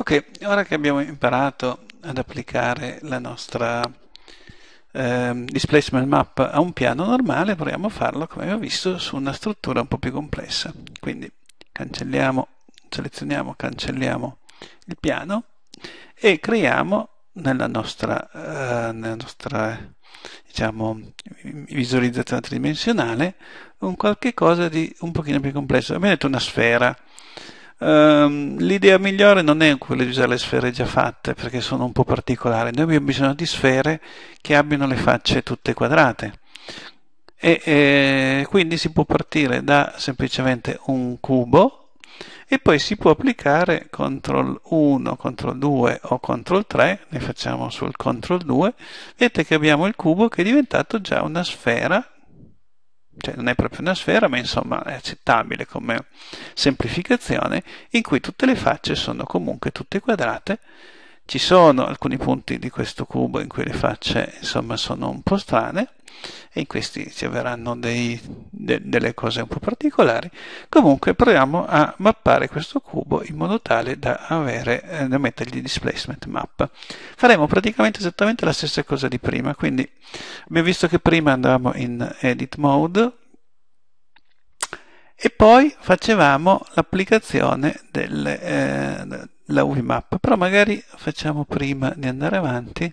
Ok, ora che abbiamo imparato ad applicare la nostra eh, displacement map a un piano normale, proviamo a farlo, come abbiamo visto, su una struttura un po' più complessa. Quindi cancelliamo, selezioniamo, cancelliamo il piano e creiamo nella nostra, eh, nella nostra diciamo, visualizzazione tridimensionale un qualche cosa di un pochino più complesso. Abbiamo detto una sfera Um, l'idea migliore non è quella di usare le sfere già fatte perché sono un po' particolari. Noi abbiamo bisogno di sfere che abbiano le facce tutte quadrate. E, e quindi si può partire da semplicemente un cubo e poi si può applicare CTRL 1, CTRL 2 o CTRL 3, ne facciamo sul CTRL 2, vedete che abbiamo il cubo che è diventato già una sfera cioè non è proprio una sfera, ma insomma è accettabile come semplificazione, in cui tutte le facce sono comunque tutte quadrate. Ci sono alcuni punti di questo cubo in cui le facce insomma sono un po' strane e in questi ci avverranno de, delle cose un po' particolari. Comunque proviamo a mappare questo cubo in modo tale da, avere, eh, da mettergli displacement map. Faremo praticamente esattamente la stessa cosa di prima, quindi abbiamo visto che prima andavamo in edit mode, e poi facevamo l'applicazione della eh, map, però magari facciamo prima di andare avanti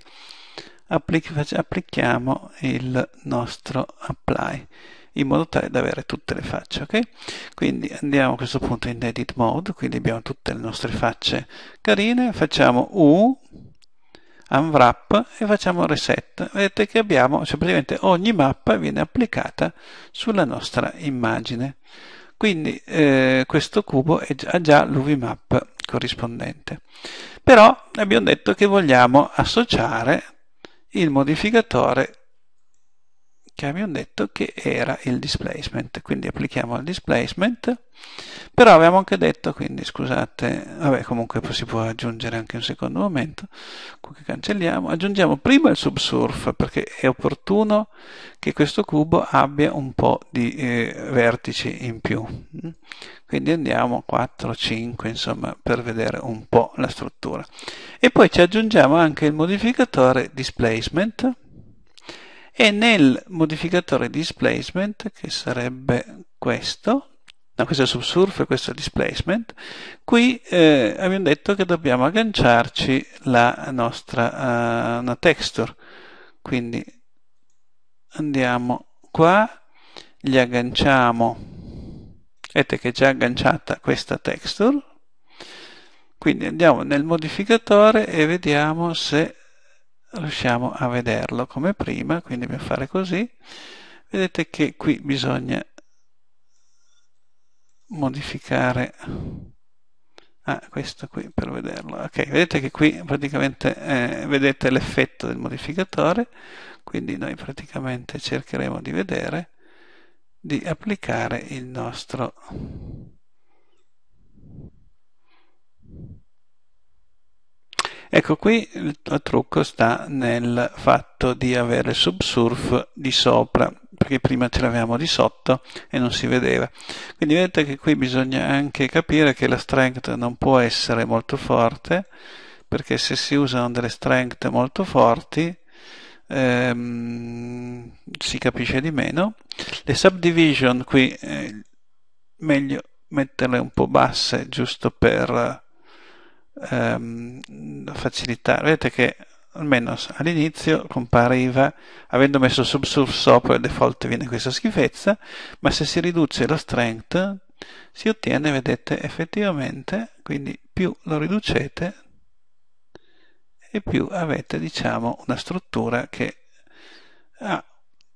applichiamo il nostro apply in modo tale da avere tutte le facce ok quindi andiamo a questo punto in edit mode quindi abbiamo tutte le nostre facce carine facciamo u unwrap e facciamo reset vedete che abbiamo cioè praticamente ogni mappa viene applicata sulla nostra immagine quindi eh, questo cubo già, ha già l'UV map corrispondente però abbiamo detto che vogliamo associare il modificatore che abbiamo detto che era il displacement, quindi applichiamo il displacement, però abbiamo anche detto, quindi scusate, vabbè comunque si può aggiungere anche un secondo momento, qui cancelliamo, aggiungiamo prima il subsurf perché è opportuno che questo cubo abbia un po' di eh, vertici in più, quindi andiamo 4, 5 insomma per vedere un po' la struttura e poi ci aggiungiamo anche il modificatore displacement e nel modificatore displacement, che sarebbe questo, no, questo è subsurf e questo è displacement, qui eh, abbiamo detto che dobbiamo agganciarci la nostra uh, texture, quindi andiamo qua, gli agganciamo vedete che è già agganciata questa texture quindi andiamo nel modificatore e vediamo se riusciamo a vederlo come prima, quindi dobbiamo fare così. Vedete che qui bisogna modificare ah, questo qui per vederlo. Ok, vedete che qui praticamente eh, vedete l'effetto del modificatore, quindi noi praticamente cercheremo di vedere di applicare il nostro Ecco qui il trucco sta nel fatto di avere subsurf di sopra, perché prima ce l'avevamo di sotto e non si vedeva. Quindi vedete che qui bisogna anche capire che la strength non può essere molto forte, perché se si usano delle strength molto forti ehm, si capisce di meno. Le subdivision qui eh, meglio metterle un po' basse giusto per ehm, facilitare. Vedete che almeno all'inizio compariva, avendo messo subsurf sopra il default viene questa schifezza, ma se si riduce lo strength si ottiene, vedete, effettivamente, quindi più lo riducete e più avete, diciamo, una struttura che ha, ah,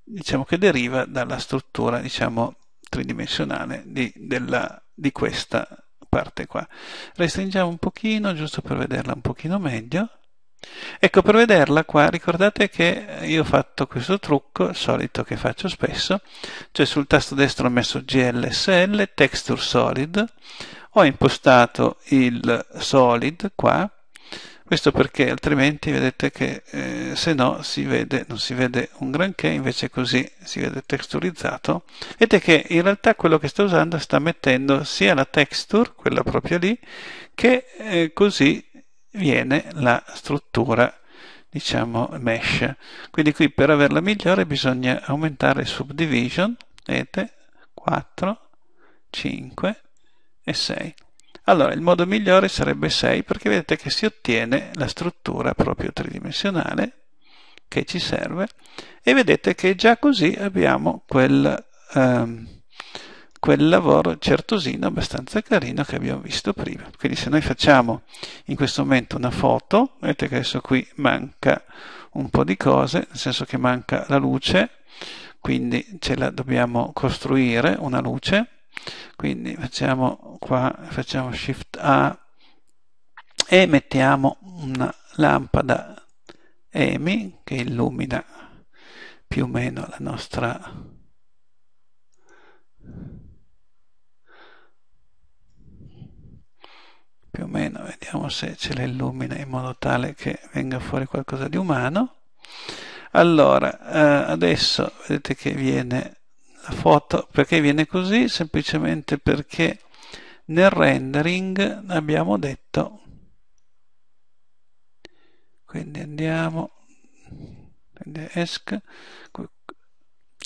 diciamo, che deriva dalla struttura, diciamo, tridimensionale di, della, di questa parte qua. Restringiamo un pochino, giusto per vederla un pochino meglio. Ecco, per vederla qua, ricordate che io ho fatto questo trucco, solito che faccio spesso, cioè sul tasto destro ho messo GLSL, Texture Solid, ho impostato il Solid qua, questo perché altrimenti vedete che eh, se no si vede, non si vede un granché, invece così si vede texturizzato. Vedete che in realtà quello che sto usando sta mettendo sia la texture, quella proprio lì, che eh, così viene la struttura diciamo mesh quindi qui per averla migliore bisogna aumentare subdivision vedete 4 5 e 6 allora, il modo migliore sarebbe 6 perché vedete che si ottiene la struttura proprio tridimensionale che ci serve e vedete che già così abbiamo quel, ehm, quel lavoro certosino abbastanza carino che abbiamo visto prima. Quindi se noi facciamo in questo momento una foto, vedete che adesso qui manca un po' di cose, nel senso che manca la luce, quindi ce la dobbiamo costruire, una luce, quindi facciamo qua facciamo shift A e mettiamo una lampada EMI che illumina più o meno la nostra più o meno vediamo se ce la illumina in modo tale che venga fuori qualcosa di umano allora eh, adesso vedete che viene la foto perché viene così semplicemente perché nel rendering abbiamo detto quindi andiamo esc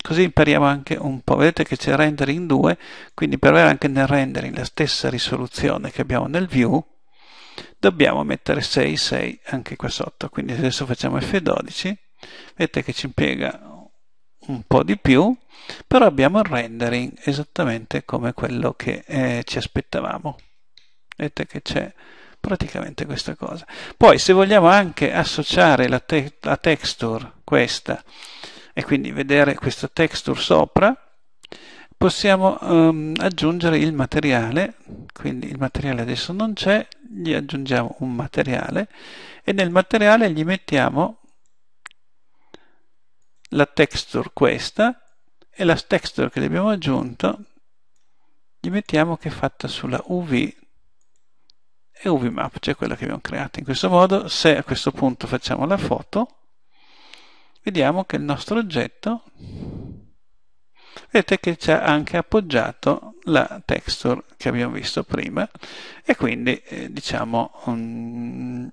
così impariamo anche un po' vedete che c'è rendering 2 quindi per avere anche nel rendering la stessa risoluzione che abbiamo nel view dobbiamo mettere 6 6 anche qua sotto quindi adesso facciamo F12 vedete che ci impiega un po' di più, però abbiamo il rendering esattamente come quello che eh, ci aspettavamo. Vedete che c'è praticamente questa cosa. Poi se vogliamo anche associare la, te la texture, questa, e quindi vedere questa texture sopra, possiamo um, aggiungere il materiale, quindi il materiale adesso non c'è, gli aggiungiamo un materiale e nel materiale gli mettiamo la texture questa e la texture che gli abbiamo aggiunto gli mettiamo che è fatta sulla UV e UV map, cioè quella che abbiamo creato. In questo modo, se a questo punto facciamo la foto, vediamo che il nostro oggetto vedete che ci ha anche appoggiato la texture che abbiamo visto prima e quindi eh, diciamo um,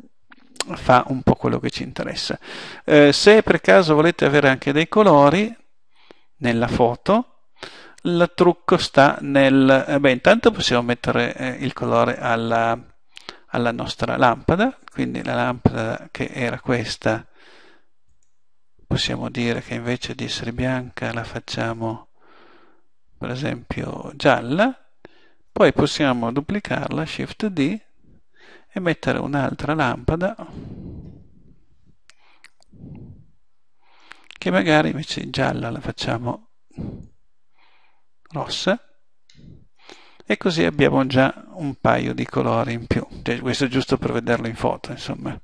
fa un po' quello che ci interessa. Eh, se per caso volete avere anche dei colori nella foto, il trucco sta nel... Eh, beh, intanto possiamo mettere eh, il colore alla, alla nostra lampada, quindi la lampada che era questa, possiamo dire che invece di essere bianca la facciamo per esempio gialla, poi possiamo duplicarla, Shift D, e mettere un'altra lampada che magari invece gialla la facciamo rossa e così abbiamo già un paio di colori in più cioè, questo è giusto per vederlo in foto insomma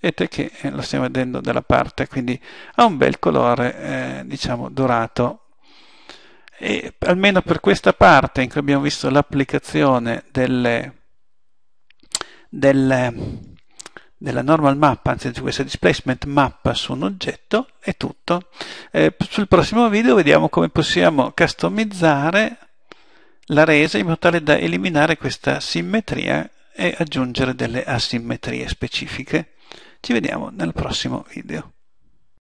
vedete che eh, lo stiamo vedendo dalla parte quindi ha un bel colore eh, diciamo dorato e almeno per questa parte in cui abbiamo visto l'applicazione delle del, della normal map, anzi di questa displacement map su un oggetto, è tutto. Eh, sul prossimo video vediamo come possiamo customizzare la resa in modo tale da eliminare questa simmetria e aggiungere delle asimmetrie specifiche. Ci vediamo nel prossimo video.